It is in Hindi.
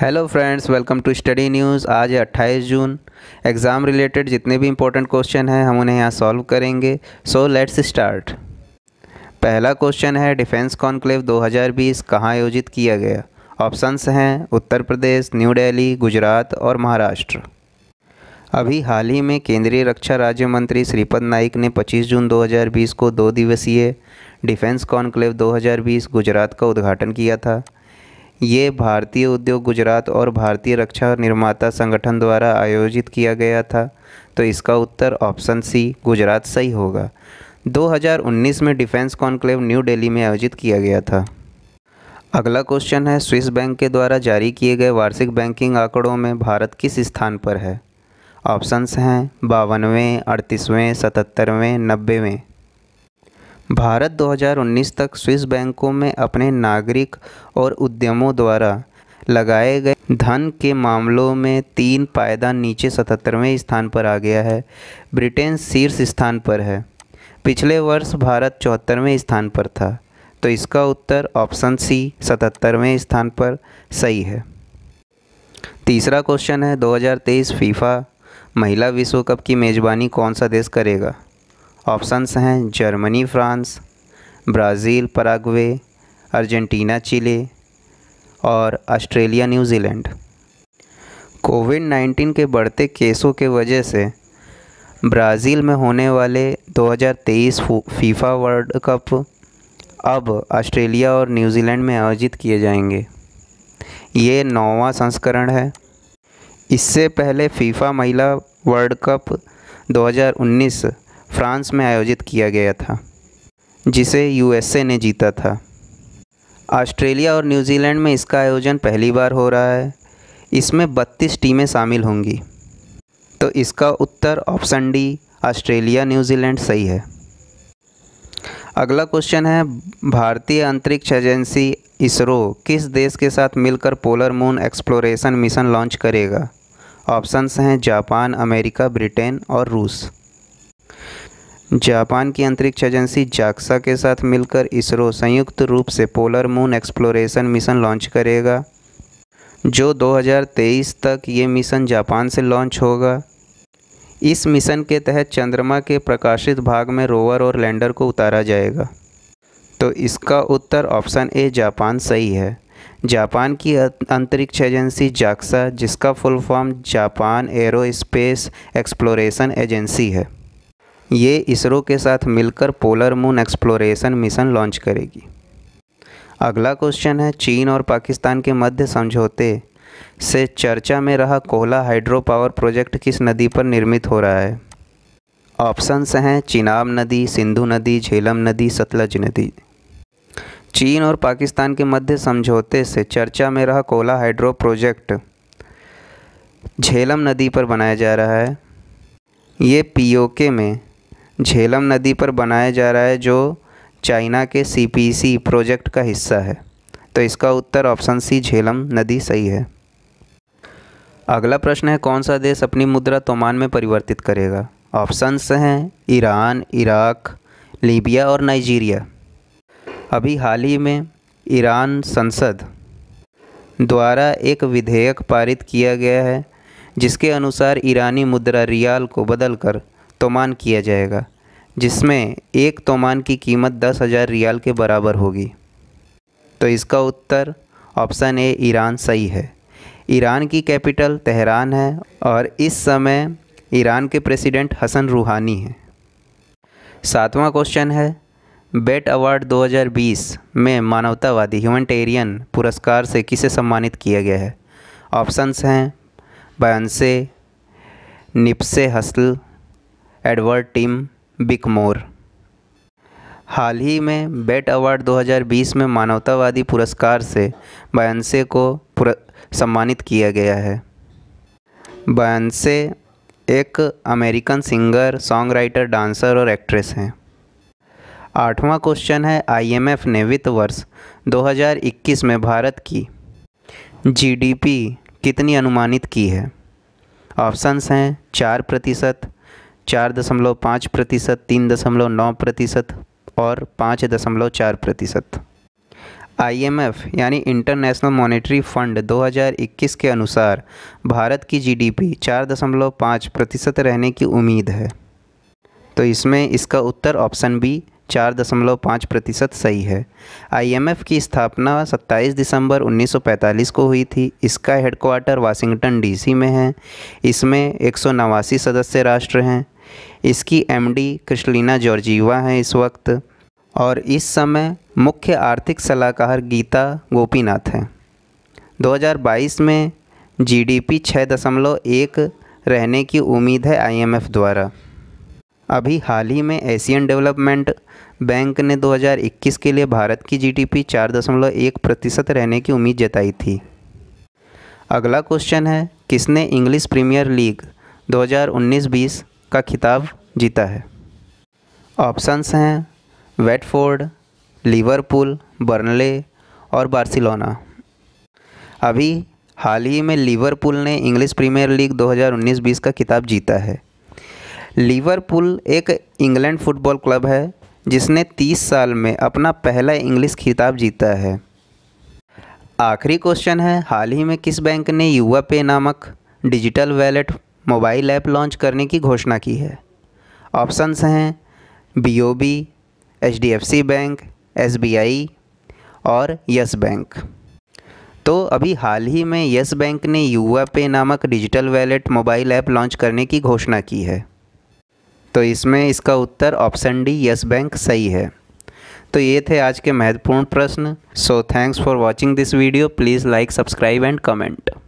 hello friends welcome to Study News आज है 28 जून एग्ज़ाम रिलेटेड जितने भी इम्पोर्टेंट क्वेश्चन हैं हम उन्हें यहाँ सॉल्व करेंगे सो लेट्स स्टार्ट पहला क्वेश्चन है डिफेंस कॉन्क्लेव 2020 कहाँ आयोजित किया गया ऑप्शंस हैं उत्तर प्रदेश न्यू दिल्ली गुजरात और महाराष्ट्र अभी हाल ही में केंद्रीय रक्षा राज्य मंत्री श्रीपद नाइक ने पच्चीस जून दो को दो दिवसीय डिफेंस कॉन्क्लेव 2020 गुजरात का उद्घाटन किया था ये भारतीय उद्योग गुजरात और भारतीय रक्षा निर्माता संगठन द्वारा आयोजित किया गया था तो इसका उत्तर ऑप्शन सी गुजरात सही होगा 2019 में डिफेंस कॉन्क्लेव न्यू दिल्ली में आयोजित किया गया था अगला क्वेश्चन है स्विस बैंक के द्वारा जारी किए गए वार्षिक बैंकिंग आंकड़ों में भारत किस स्थान पर है ऑप्शंस हैं बावनवें अड़तीसवें सतहत्तरवें नब्बेवें भारत 2019 तक स्विस बैंकों में अपने नागरिक और उद्यमों द्वारा लगाए गए धन के मामलों में तीन पायदान नीचे सतहत्तरवें स्थान पर आ गया है ब्रिटेन शीर्ष स्थान पर है पिछले वर्ष भारत चौहत्तरवें स्थान पर था तो इसका उत्तर ऑप्शन सी सतहत्तरवें स्थान पर सही है तीसरा क्वेश्चन है 2023 फीफा महिला विश्व कप की मेज़बानी कौन सा देश करेगा ऑप्शंस हैं Germany France Brazil Paraguay Argentina Chile और ऑस्ट्रेलिया न्यूजीलैंड कोविड 19 के बढ़ते केसों के वजह से ब्राज़ील में होने वाले 2023 फीफा वर्ल्ड कप अब ऑस्ट्रेलिया और न्यूजीलैंड में आयोजित किए जाएंगे ये नौवा संस्करण है इससे पहले फीफा महिला वर्ल्ड कप 2019 फ्रांस में आयोजित किया गया था जिसे यूएसए ने जीता था ऑस्ट्रेलिया और न्यूजीलैंड में इसका आयोजन पहली बार हो रहा है इसमें 32 टीमें शामिल होंगी तो इसका उत्तर ऑप्शन डी ऑस्ट्रेलिया न्यूजीलैंड सही है अगला क्वेश्चन है भारतीय अंतरिक्ष एजेंसी इसरो किस देश के साथ मिलकर polar moon exploration mission launch करेगा ऑप्शंस हैं जापान अमेरिका ब्रिटेन और रूस जापान की अंतरिक्ष एजेंसी जाक्सा के साथ मिलकर इसरो संयुक्त रूप से polar moon exploration mission launch करेगा जो 2023 तक ये मिशन जापान से लॉन्च होगा इस मिशन के तहत चंद्रमा के प्रकाशित भाग में रोवर और लैंडर को उतारा जाएगा तो इसका उत्तर ऑप्शन ए जापान सही है जापान की अं-, अंतरिक्ष एजेंसी जाक्सा जिसका full form Japan aerospace exploration agency है ये इसरो के साथ मिलकर polar moon exploration mission launch करेगी अगला क्वेश्चन है चीन और पाकिस्तान के मध्य समझौते से चर्चा में रहा कोहला हाइड्रो पावर प्रोजेक्ट किस नदी पर निर्मित हो रहा है ऑप्शंस हैं चिनाब नदी सिंधु नदी झेलम नदी सतलज नदी चीन और पाकिस्तान के मध्य समझौते से चर्चा में रहा कोला हाइड्रो प्रोजेक्ट झेलम नदी पर बनाया जा रहा है ये पीओके में झेलम नदी पर बनाया जा रहा है जो चाइना के सीपीसी प्रोजेक्ट का हिस्सा है तो इसका उत्तर ऑप्शन सी झेलम नदी सही है अगला प्रश्न है कौन सा देश अपनी मुद्रा तोमान में परिवर्तित करेगा ऑप्शंस हैं ईरान इराक लीबिया और नाइजीरिया अभी हाल ही में ईरान संसद द्वारा एक विधेयक पारित किया गया है जिसके अनुसार ईरानी मुद्रा रियाल को बदलकर तोमान किया जाएगा जिसमें एक तोमान की कीमत दस हज़ार रियाल के बराबर होगी तो इसका उत्तर ऑप्शन ए ईरान सही है ईरान की कैपिटल तेहरान है और इस समय ईरान के प्रेसिडेंट हसन रूहानी हैं सातवां क्वेश्चन है बेट अवार्ड 2020 में मानवतावादी ह्यूमटेरियन पुरस्कार से किसे सम्मानित किया गया है ऑप्शंस हैं Beyoncé Nipsey Hussle Edward Tim Bickmore हाल ही में बेट अवार्ड 2020 में मानवतावादी पुरस्कार से बयानसे को सम्मानित किया गया है बयानसे एक American singer songwriter dancer और एक्ट्रेस हैं आठवां क्वेश्चन है आईएमएफ ने वित्त वर्ष 2021 में भारत की जीडीपी कितनी अनुमानित की है ऑप्शंस हैं चार प्रतिशत चार दशमलव पाँच प्रतिशत तीन दशमलव नौ प्रतिशत और पाँच दशमलव चार प्रतिशत आईएमएफ यानी इंटरनेशनल मॉनेटरी फंड 2021 के अनुसार भारत की जीडीपी पाँच प्रतिशत रहने की उम्मीद है तो इसमें इसका उत्तर ऑप्शन बी चार दशमलव पाँच प्रतिशत सही है आईएमएफ की स्थापना 27 दिसंबर 1945 को हुई थी इसका हेडक्वार्टर वाशिंगटन डीसी में है इसमें एक सदस्य राष्ट्र हैं इसकी एमडी क्रिस्टलिना जॉर्जीवा हैं इस वक्त और इस समय मुख्य आर्थिक सलाहकार गीता गोपीनाथ हैं 2022 में जीडीपी 6.1 रहने की उम्मीद है आईएमएफ द्वारा अभी हाल ही में एशियन डेवलपमेंट बैंक ने 2021 के लिए भारत की जीडीपी 4.1 प्रतिशत रहने की उम्मीद जताई थी अगला क्वेश्चन है किसने इंग्लिश प्रीमियर लीग 2019-20 का खिताब जीता है ऑप्शंस हैं वेटफोर्ड लिवरपूल बर्नले और बार्सिलोना अभी हाल ही में लिवरपूल ने इंग्लिश प्रीमियर लीग 2019-20 का खिताब जीता है लिवरपूल एक इंग्लैंड फुटबॉल क्लब है जिसने 30 साल में अपना पहला इंग्लिश खिताब जीता है आखिरी क्वेश्चन है हाल ही में किस बैंक ने युवा पे नामक digital wallet mobile app launch करने की घोषणा की है ऑप्शंस हैं B O B H D F C bank S B I और यस बैंक तो अभी हाल ही में यस बैंक ने युवा पे नामक digital wallet mobile app launch करने की घोषणा की है तो इसमें इसका उत्तर ऑप्शन डी यस बैंक सही है तो ये थे आज के महत्वपूर्ण प्रश्न so thanks for watching this video please like subscribe and comment